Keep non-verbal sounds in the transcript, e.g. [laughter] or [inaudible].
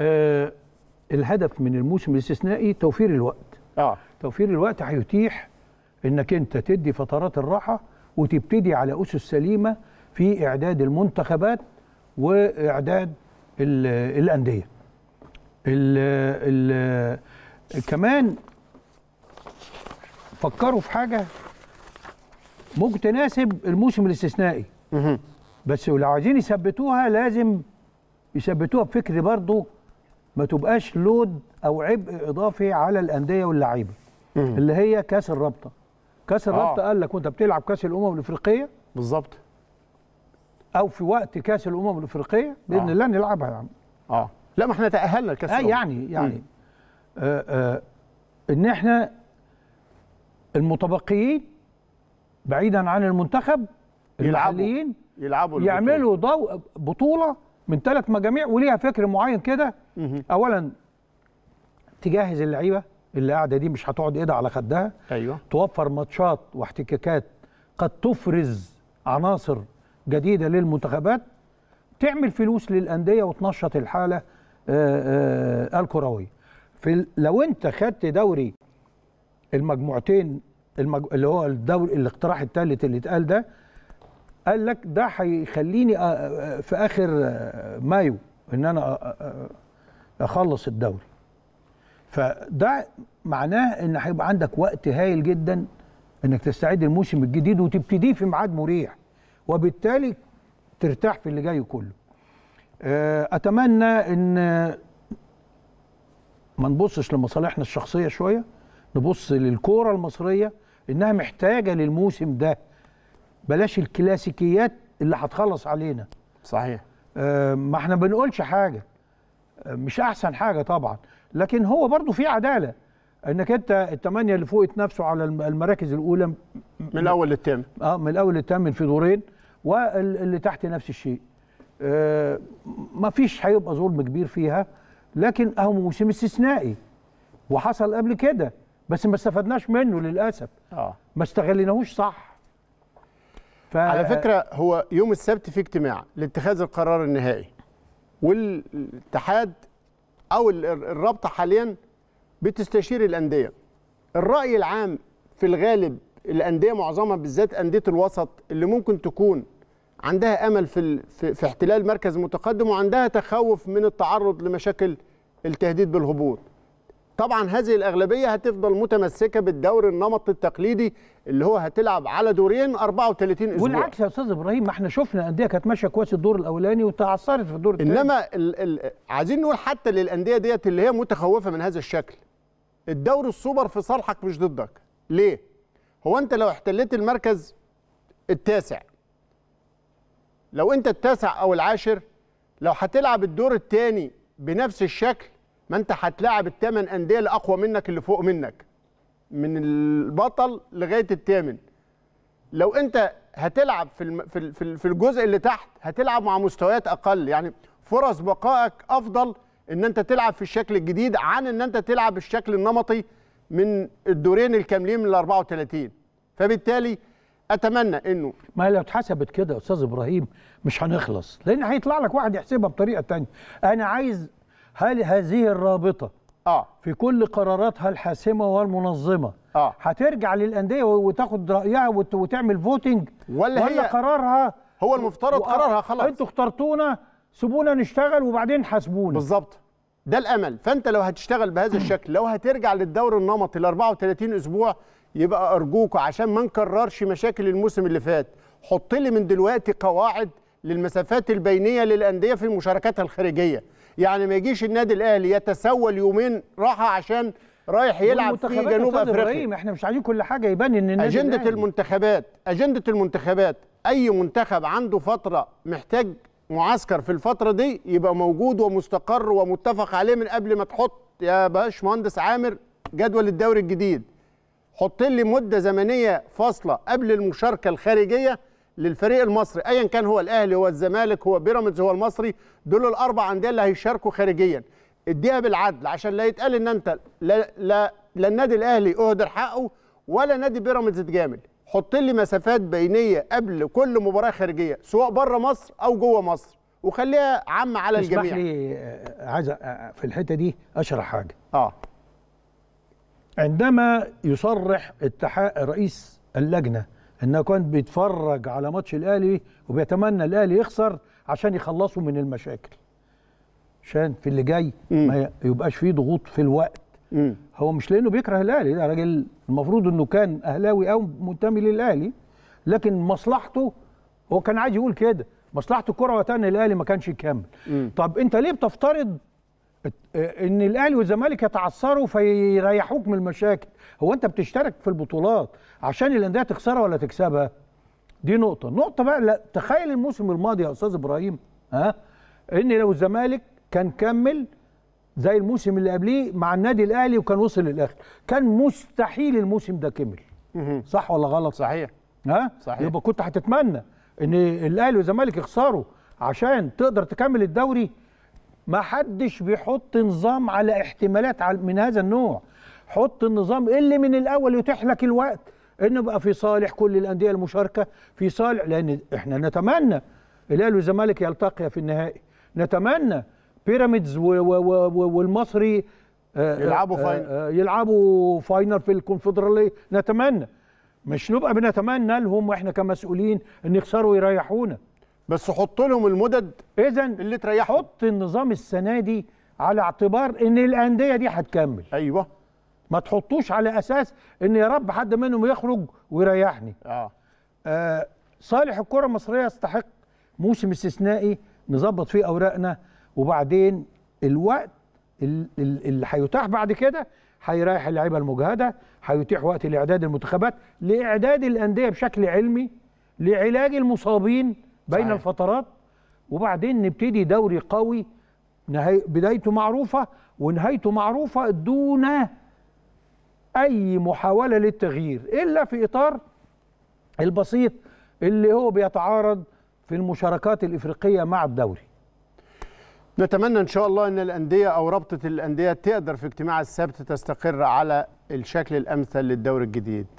آه الهدف من الموسم الاستثنائي توفير الوقت اه توفير الوقت هيتيح انك انت تدي فترات الراحه وتبتدي على اسس سليمه في اعداد المنتخبات واعداد الانديه ال ال كمان فكروا في حاجه ممكن تناسب الموسم الاستثنائي بس لو عايزين يثبتوها لازم يثبتوها بفكر برضه ما تبقاش لود او عبء اضافي على الانديه واللعيبه اللي هي كاس الرابطه كاس آه. الرابطه آه. قال لك وانت بتلعب كاس الامم الافريقيه بالظبط او في وقت كاس الامم الافريقيه باذن آه. الله نلعبها يا عم اه لا ما احنا تاهلنا لكاس آه يعني يعني آه آه ان احنا المتبقيين بعيدا عن المنتخب يلعبوا يلعبوا يعملوا ضوء بطوله من ثلاث مجاميع وليها فكر معين كده اولا تجهز اللعيبه اللي قاعده دي مش هتقعد ايدها على خدها ايوه توفر ماتشات واحتكاكات قد تفرز عناصر جديده للمنتخبات تعمل فلوس للانديه وتنشط الحاله آه، آه، الكرويه في لو انت خدت دوري المجموعتين المج... اللي هو الدوري الاقتراح الثالث اللي اتقال ده قال لك ده هيخليني في اخر مايو ان انا اخلص الدوري فده معناه ان هيبقى عندك وقت هايل جدا انك تستعد الموسم الجديد وتبتديه في ميعاد مريح وبالتالي ترتاح في اللي جاي كله آه، اتمنى ان ما نبصش لمصالحنا الشخصيه شويه نبص للكوره المصريه انها محتاجه للموسم ده بلاش الكلاسيكيات اللي هتخلص علينا صحيح آه ما احنا بنقولش حاجه آه مش احسن حاجه طبعا لكن هو برضو في عداله انك انت الثمانيه اللي فوق نفسه على المراكز الاولى من الاول للثامن اه من الاول للثامن في دورين واللي تحت نفس الشيء آه ما فيش هيبقى ظلم كبير فيها لكن اهو موسم استثنائي وحصل قبل كده بس ما استفدناش منه للاسف آه. ما استغلناهوش صح ف... على فكره هو يوم السبت في اجتماع لاتخاذ القرار النهائي والاتحاد او الرابطه حاليا بتستشير الانديه الراي العام في الغالب الانديه معظمها بالذات انديه الوسط اللي ممكن تكون عندها امل في في احتلال مركز متقدم وعندها تخوف من التعرض لمشاكل التهديد بالهبوط طبعا هذه الاغلبيه هتفضل متمسكه بالدور النمط التقليدي اللي هو هتلعب على دورين 34 اسبوع والعكس يا استاذ ابراهيم ما احنا شفنا انديه كانت ماشيه كويس الدور الاولاني وتعثرت في الدور الثاني انما الـ الـ عايزين نقول حتى للانديه ديت اللي هي متخوفه من هذا الشكل الدوري السوبر في صالحك مش ضدك ليه هو انت لو احتليت المركز التاسع لو انت التاسع او العاشر لو هتلعب الدور الثاني بنفس الشكل ما انت هتلاعب الثمان انديه اللي اقوى منك اللي فوق منك من البطل لغايه الثامن لو انت هتلعب في في في الجزء اللي تحت هتلعب مع مستويات اقل يعني فرص بقائك افضل ان انت تلعب في الشكل الجديد عن ان انت تلعب بالشكل النمطي من الدورين الكاملين من ال 34 فبالتالي اتمنى انه ما لو اتحسبت كده يا استاذ ابراهيم مش هنخلص لان هيطلع لك واحد يحسبها بطريقه ثانيه انا عايز هل هذه الرابطه اه في كل قراراتها الحاسمه والمنظمه اه هترجع للانديه وتاخد رايها وتعمل فوتنج ولا, ولا هي قرارها هو المفترض قرارها خلاص انتوا اخترتونا سيبونا نشتغل وبعدين حاسبونا بالظبط ده الامل فانت لو هتشتغل بهذا [clears throat] الشكل لو هترجع للدور النمطي ال 34 اسبوع يبقى ارجوكوا عشان ما نكررش مشاكل الموسم اللي فات حط لي من دلوقتي قواعد للمسافات البينيه للانديه في مشاركاتها الخارجيه يعني ما يجيش النادي الاهلي يتسول يومين راحه عشان رايح يلعب في جنوب افريقيا احنا مش عايزين كل حاجه يبان ان النادي اجنده الأهلي. المنتخبات اجنده المنتخبات اي منتخب عنده فتره محتاج معسكر في الفتره دي يبقى موجود ومستقر ومتفق عليه من قبل ما تحط يا باشمهندس عامر جدول الدوري الجديد حط لي مده زمنيه فاصله قبل المشاركه الخارجيه للفريق المصري ايا كان هو الاهلي هو الزمالك هو بيراميدز هو المصري دول الاربع انديه اللي هيشاركوا خارجيا اديها بالعدل عشان لا يتقال ان انت لا لا لا النادي الاهلي اهدر حقه ولا نادي بيراميدز اتجامل حط لي مسافات بينيه قبل كل مباراه خارجيه سواء بره مصر او جوه مصر وخليها عامه على الجميع اسمح لي عايز في الحته دي اشرح حاجه اه عندما يصرح اتحاد رئيس اللجنه انه كان بيتفرج على ماتش الاهلي وبيتمنى الاهلي يخسر عشان يخلصوا من المشاكل عشان في اللي جاي ما يبقاش فيه ضغوط في الوقت هو مش لانه بيكره الاهلي ده راجل المفروض انه كان اهلاوي او منتمي للاهلي لكن مصلحته هو كان عايز يقول كده مصلحه الكره وقتها ان الاهلي ما كانش يكمل طب انت ليه بتفترض ان الاهلي والزمالك يتعثروا فيريحوك من المشاكل هو انت بتشترك في البطولات عشان الانديه تخسرها ولا تكسبها دي نقطه نقطه بقى لا تخيل الموسم الماضي يا استاذ ابراهيم ها ان لو الزمالك كان كمل زي الموسم اللي قبليه مع النادي الاهلي وكان وصل للاخر كان مستحيل الموسم ده كمل صح ولا غلط صحيح ها صحيح يبقى كنت هتتمنى ان الاهلي والزمالك يخسروا عشان تقدر تكمل الدوري ما حدش بيحط نظام على احتمالات من هذا النوع حط النظام اللي من الاول يتيح لك الوقت انه بقى في صالح كل الانديه المشاركه في صالح لان احنا نتمنى الاهلي والزمالك يلتقيا في النهائي نتمنى بيراميدز والمصري آه، آه، يلعبوا آه، فاينل يلعبوا فاينل في الكونفدراليه نتمنى مش نبقى بنتمنى لهم واحنا كمسؤولين ان يخسروا ويريحونا بس حط لهم المدد اذا اللي تريحهم حط النظام السنه دي على اعتبار ان الانديه دي هتكمل ايوه ما تحطوش على اساس ان يا رب حد منهم يخرج ويريحني اه, آه صالح الكره المصريه يستحق موسم استثنائي نظبط فيه اوراقنا وبعدين الوقت اللي هيتاح بعد كده هيريح اللعيبه المجهده هيتيح وقت لاعداد المنتخبات لاعداد الانديه بشكل علمي لعلاج المصابين بين صحيح. الفترات وبعدين نبتدي دوري قوي نهاي بدايته معروفة ونهايته معروفة دون أي محاولة للتغيير إلا في إطار البسيط اللي هو بيتعارض في المشاركات الإفريقية مع الدوري نتمنى ان شاء الله ان الانديه او رابطه الانديه تقدر في اجتماع السبت تستقر على الشكل الامثل للدوري الجديد